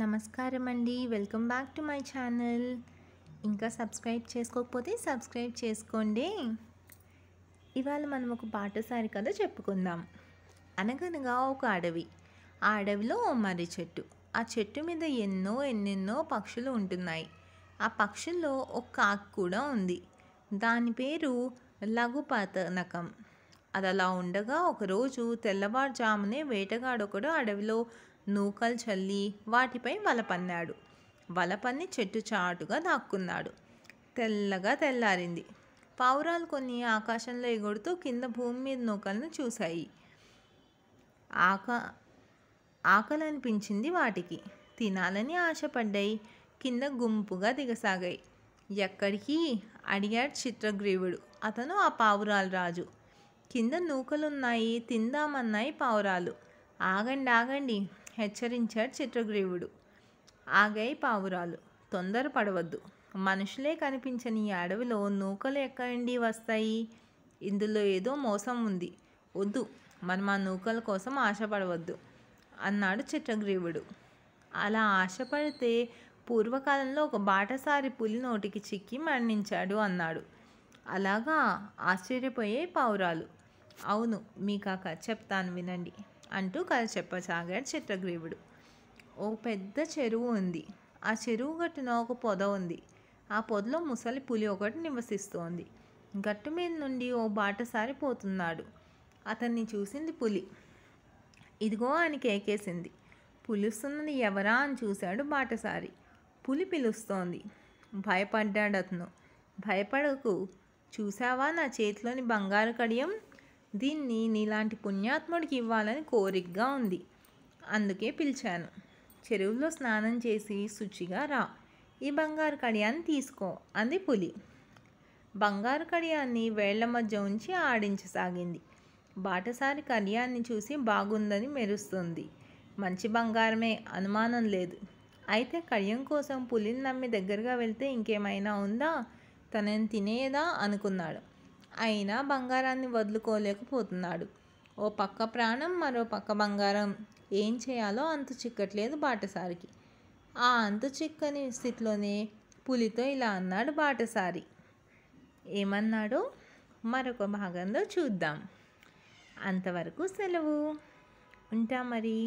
నమస్కారం అండి welcome back to my channel ఇంకా సబ్స్క్రైబ్ చేసుకోకపోతే సబ్స్క్రైబ్ చేసుకోండి ఇవాళ మనం ఒక పాటసారి కథ చెప్పుకుందాం అనగనగా ఒక అడవి ఆ అడవిలో ఓ మర్రి చెట్టు ఆ చెట్టు మీద ఎన్నో ఎన్నెన్నో పక్షులు ఉంటున్నాయి ఆ పక్షుల్లో ఒక కాకు కూడా ఉంది దాని పేరు లఘుపాతనకం అది అలా ఉండగా ఒకరోజు తెల్లవారుజామునే వేటగాడొకడు అడవిలో నూకలు చల్లి వాటిపై వలపన్నాడు వలపన్ని చెట్టు చాటుగా దాక్కున్నాడు తెల్లగా తెల్లారింది పావురాలు కొన్ని ఆకాశంలో ఎగుడుతూ కింద భూమి మీద నూకలను చూశాయి ఆకా ఆకలి అనిపించింది వాటికి తినాలని ఆశపడ్డాయి కింద గుంపుగా దిగసాగాయి ఎక్కడికి అడిగాడు చిత్రగ్రీవుడు అతను ఆ పావురాలు రాజు కింద నూకలున్నాయి తిందామన్నాయి పావురాలు ఆగండి ఆగండి హెచ్చరించాడు చిత్రగ్రీవుడు ఆగై పావురాలు తొందర పడవద్దు మనుషులే కనిపించని ఈ అడవిలో నూకలు ఎక్కడి వస్తాయి ఇందులో ఏదో మోసం ఉంది వద్దు మనం ఆ నూకల కోసం ఆశపడవద్దు అన్నాడు చిత్రగ్రీవుడు అలా ఆశపడితే పూర్వకాలంలో ఒక బాటసారి పులి నోటికి చిక్కి మరణించాడు అన్నాడు అలాగా ఆశ్చర్యపోయే పావురాలు అవును మీకు ఆ కథ చెప్తాను వినండి అంటూ కథ చెప్పసాగాడు చిత్రగ్రీవుడు ఓ పెద్ద చెరువు ఉంది ఆ చెరువు గట్టున ఒక పొద ఉంది ఆ పొదలో ముసలి పులి ఒకటి నివసిస్తోంది గట్టు మీద నుండి ఓ బాటసారి పోతున్నాడు అతన్ని చూసింది పులి ఇదిగో అని కేకేసింది పులుస్తున్నది ఎవరా అని చూశాడు బాటసారి పులి పిలుస్తోంది భయపడ్డాడు అతను భయపడకు చూసావా నా చేతిలోని బంగారు కడియం దీన్ని నీలాంటి పుణ్యాత్ముడికి ఇవ్వాలని కోరికగా ఉంది అందుకే పిలిచాను చెరువులో స్నానం చేసి శుచిగా రా ఈ బంగారు కడియాన్ని తీసుకో అంది పులి బంగారు కడియాన్ని వేళ్ల మధ్య ఉంచి ఆడించసాగింది బాటసారి కడియాన్ని చూసి బాగుందని మెరుస్తుంది మంచి బంగారమే అనుమానం లేదు అయితే కడియం కోసం పులిని నమ్మి దగ్గరగా వెళ్తే ఇంకేమైనా ఉందా తనని తినేదా అనుకున్నాడు అయినా బంగారాన్ని వదులుకోలేకపోతున్నాడు ఓ పక్క ప్రాణం మరో పక్క బంగారం ఏం చేయాలో అంతు చిక్కట్లేదు బాటసారికి ఆ అంతు చిక్కని స్థితిలోనే పులితో ఇలా అన్నాడు బాటసారి ఏమన్నాడు మరొక భాగంలో చూద్దాం అంతవరకు సెలవు ఉంటా మరి